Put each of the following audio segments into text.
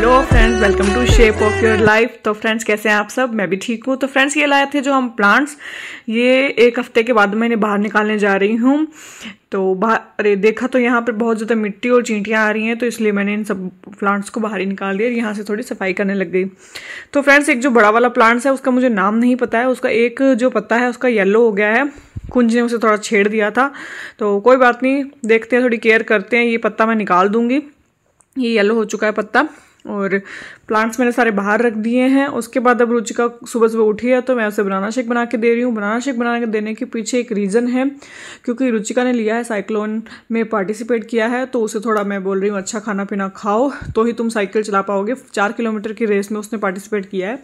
hello friends welcome to shape of your life तो friends कैसे हैं आप सब मैं भी ठीक हूँ तो फ्रेंड्स ये लाए थे जो हम प्लांट्स ये एक हफ्ते के बाद मैंने बाहर निकालने जा रही हूँ तो बाहर अरे देखा तो यहाँ पर बहुत ज़्यादा मिट्टी और चींटियाँ आ रही हैं तो इसलिए मैंने इन सब प्लांट्स को बाहर ही निकाल दिया यहाँ से थोड़ी सफाई करने लग गई तो फ्रेंड्स एक जो बड़ा वाला प्लांट्स है उसका मुझे नाम नहीं पता है उसका एक जो पत्ता है उसका येलो हो गया है कुंज ने उसे थोड़ा छेड़ दिया था तो कोई बात नहीं देखते हैं थोड़ी केयर करते हैं ये पत्ता मैं निकाल दूँगी ये येलो हो चुका है पत्ता और प्लांट्स मैंने सारे बाहर रख दिए हैं उसके बाद अब रुचिका सुबह सुबह उठी है तो मैं उसे बनाना शेक बना के दे रही हूँ बनाना शेक बना के देने के पीछे एक रीज़न है क्योंकि रुचिका ने लिया है साइक्लोन में पार्टिसिपेट किया है तो उसे थोड़ा मैं बोल रही हूँ अच्छा खाना पीना खाओ तो ही तुम साइकिल चला पाओगे चार किलोमीटर की रेस में उसने पार्टिसिपेट किया है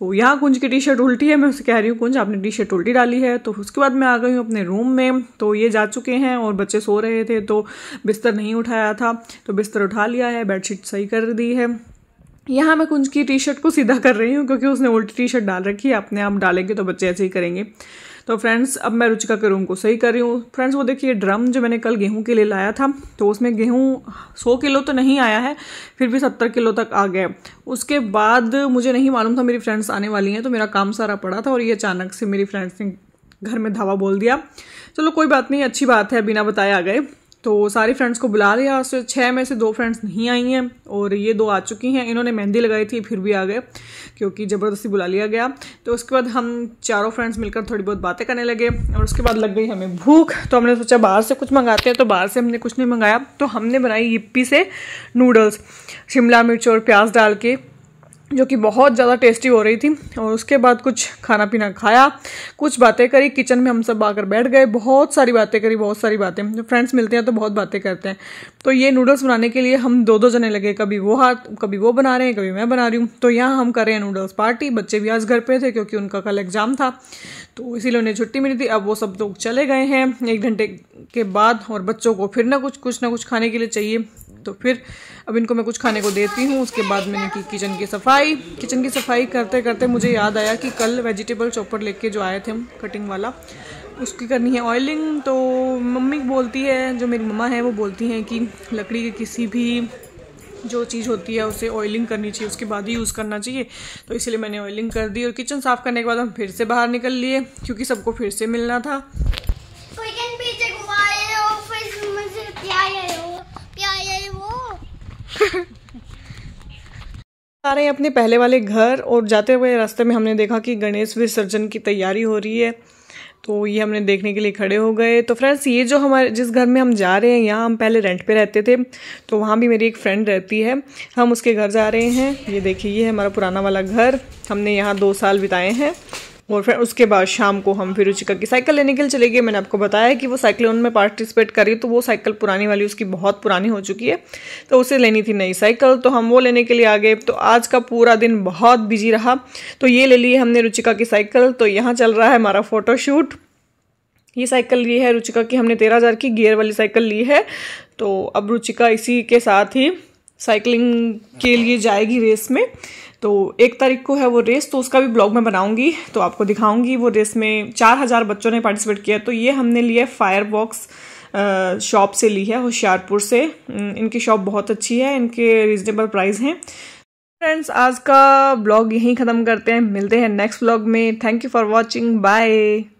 तो यहाँ कुंज की टी शर्ट उल्टी है मैं उसे कह रही हूँ कुंज आपने टी शर्ट उल्टी डाली है तो उसके बाद मैं आ गई हूँ अपने रूम में तो ये जा चुके हैं और बच्चे सो रहे थे तो बिस्तर नहीं उठाया था तो बिस्तर उठा लिया है बेडशीट सही कर दी है यहाँ मैं कुंज की टी शर्ट को सीधा कर रही हूँ क्योंकि उसने उल्टी टी शर्ट डाल रखी है अपने आप डालेंगे तो बच्चे ऐसे ही करेंगे तो फ्रेंड्स अब मैं रुचिका के रूम को सही कर रही हूँ फ्रेंड्स वो देखिए ड्रम जो मैंने कल गेहूं के लिए लाया था तो उसमें गेहूं 100 किलो तो नहीं आया है फिर भी 70 किलो तक आ गया उसके बाद मुझे नहीं मालूम था मेरी फ्रेंड्स आने वाली हैं तो मेरा काम सारा पड़ा था और ये अचानक से मेरी फ्रेंड्स ने घर में धावा बोल दिया चलो कोई बात नहीं अच्छी बात है बिना बताए आ गए तो सारी फ्रेंड्स को बुला लिया छः में से दो फ्रेंड्स नहीं आई हैं और ये दो आ चुकी हैं इन्होंने मेहंदी लगाई थी फिर भी आ गए क्योंकि ज़बरदस्ती बुला लिया गया तो उसके बाद हम चारों फ्रेंड्स मिलकर थोड़ी बहुत बातें करने लगे और उसके बाद लग गई हमें भूख तो हमने सोचा बाहर से कुछ मंगाते हैं तो बाहर से हमने कुछ नहीं मंगाया तो हमने बनाई यप्पी से नूडल्स शिमला मिर्च और प्याज डाल के जो कि बहुत ज़्यादा टेस्टी हो रही थी और उसके बाद कुछ खाना पीना खाया कुछ बातें करी किचन में हम सब आकर बैठ गए बहुत सारी बातें करी बहुत सारी बातें जब फ्रेंड्स मिलते हैं तो बहुत बातें करते हैं तो ये नूडल्स बनाने के लिए हम दो दो जने लगे कभी वो हाथ कभी वो बना रहे हैं कभी मैं बना रही हूँ तो यहाँ हम कर रहे हैं नूडल्स पार्टी बच्चे भी आज घर पर थे क्योंकि उनका कल एग्ज़ाम था तो इसीलिए उन्हें छुट्टी मिली थी अब वो सब लोग तो चले गए हैं एक घंटे के बाद और बच्चों को फिर ना कुछ कुछ ना कुछ खाने के लिए चाहिए तो फिर अब इनको मैं कुछ खाने को देती हूँ उसके बाद मैंने की किचन की सफाई किचन की सफाई करते करते मुझे याद आया कि कल वेजिटेबल चॉपर लेके जो आए थे हम कटिंग वाला उसकी करनी है ऑयलिंग तो मम्मी बोलती है जो मेरी मम्मा है वो बोलती हैं कि लकड़ी के किसी भी जो चीज़ होती है उसे ऑयलिंग करनी चाहिए उसके बाद ही यूज़ करना चाहिए तो इसलिए मैंने ऑयलिंग कर दी और किचन साफ़ करने के बाद हम फिर से बाहर निकल लिए क्योंकि सबको फिर से मिलना था आ रहे हैं अपने पहले वाले घर और जाते हुए रास्ते में हमने देखा कि गणेश विसर्जन की तैयारी हो रही है तो ये हमने देखने के लिए खड़े हो गए तो फ्रेंड्स ये जो हमारे जिस घर में हम जा रहे हैं यहाँ हम पहले रेंट पे रहते थे तो वहाँ भी मेरी एक फ्रेंड रहती है हम उसके घर जा रहे हैं ये देखिए ये हमारा पुराना वाला घर हमने यहाँ दो साल बिताए हैं और फिर उसके बाद शाम को हम फिर रुचिका की साइकिल लेने के लिए चले गए मैंने आपको बताया कि वो साइकिल उनमें पार्टिसिपेट करी तो वो साइकिल पुरानी वाली उसकी बहुत पुरानी हो चुकी है तो उसे लेनी थी नई साइकिल तो हम वो लेने के लिए आ गए तो आज का पूरा दिन बहुत बिजी रहा तो ये ले लिए हमने रुचिका की साइकिल तो यहाँ चल रहा है हमारा फ़ोटोशूट ये साइकिल ली है रुचिका की हमने तेरह हज़ार की गियर वाली साइकिल ली है तो अब रुचिका इसी के साथ ही साइकिलिंग के लिए जाएगी रेस में तो एक तारीख को है वो रेस तो उसका भी ब्लॉग मैं बनाऊंगी तो आपको दिखाऊंगी वो रेस में चार हज़ार बच्चों ने पार्टिसिपेट किया तो ये हमने लिया फायर बॉक्स शॉप से ली है होशियारपुर से इनकी शॉप बहुत अच्छी है इनके रिजनेबल प्राइस हैं फ्रेंड्स आज का ब्लॉग यहीं ख़त्म करते हैं मिलते हैं नेक्स्ट ब्लॉग में thank you for watching bye